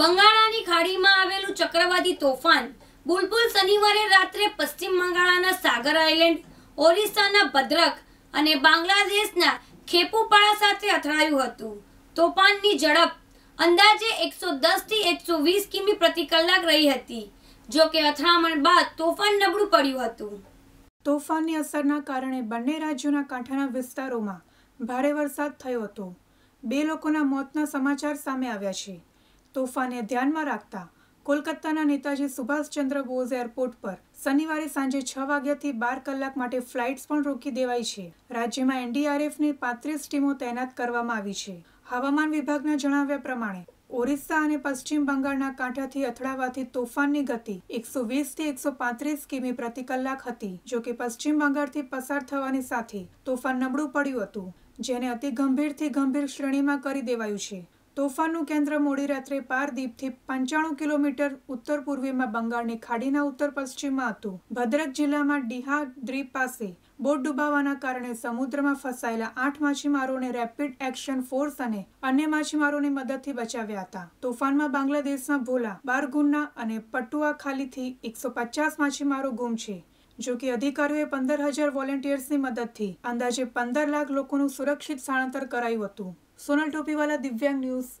બંગાળાની ખાડીમાં આવેલું ચક્રવાતી તોફાન બુલબુલ શનિવારે રાત્રે પશ્ચિમ બંગાળના સાગર આઇલેન્ડ ઓરિસ્સાના ભદ્રક અને બાંગ્લાદેશના ખેપુપાળા સાથે અથડાયું હતું તોફાનની ઝડપ અંદાજે એકસો દસથી એકસો વીસ કિમી પ્રતિ કલાક રહી હતી જો કે અથડામણ બાદ તોફાન નબળું પડ્યું હતું તોફાનની અસરના કારણે બંને રાજ્યોના કાંઠાના વિસ્તારોમાં ભારે વરસાદ થયો હતો બે લોકોના મોતના સમાચાર સામે આવ્યા છે તોફાને ધ્યાનમાં રાખતા કોલકાતાના નેતાજી સુભાષચંદ્ર બોઝ એરપોર્ટ પર શનિવારે સાંજે છ વાગ્યાથી બાર કલાક માટે ફ્લાઇટ્સ પણ રોકી દેવાઈ છે રાજ્યમાં એનડીઆરએફની પાંત્રીસ ટીમો તૈનાત કરવામાં આવી છે હવામાન વિભાગના જણાવ્યા પ્રમાણે ઓરિસ્સા અને પશ્ચિમ બંગાળના કાંઠાથી અથડાવાથી તોફાનની ગતિ એકસો વીસથી એકસો પાંત્રીસ કિમી પ્રતિ કલાક હતી જો કે પશ્ચિમ બંગાળથી પસાર થવાની સાથે તોફાન નબળું પડ્યું હતું જેને અતિ ગંભીરથી ગંભીર શ્રેણીમાં કરી દેવાયું છે તોફાનનું કેન્દ્ર મોડી રાત્રે પારદીપથી પંચાણું કિલોમીટર ઉત્તર પૂર્વીમાં બંગાળની ખાડીના ઉત્તર પશ્ચિમમાં હતું ભદ્રક જિલ્લામાં ડીહા દ્વીપ પાસે બોટ ડૂબાવાના કારણે સમુદ્રમાં ફસાયેલા આઠ માછીમારોને રેપિડ એક્શન ફોર્સ અને અન્ય માછીમારોની મદદથી બચાવ્યા હતા તોફાનમાં બાંગ્લાદેશના ભોલા બારગુન્ના અને પટુઆ ખાલીથી એકસો પચાસ માછીમારો ગુમ છે જો કે અધિકારીઓએ પંદર હજાર વોલેન્ટિયર્સની મદદથી અંદાજે પંદર લાખ લોકોનું સુરક્ષિત સ્થળાંતર કરાયું હતું સોનલ ટોપીવાલા દિવ્યાંગ ન્યૂઝ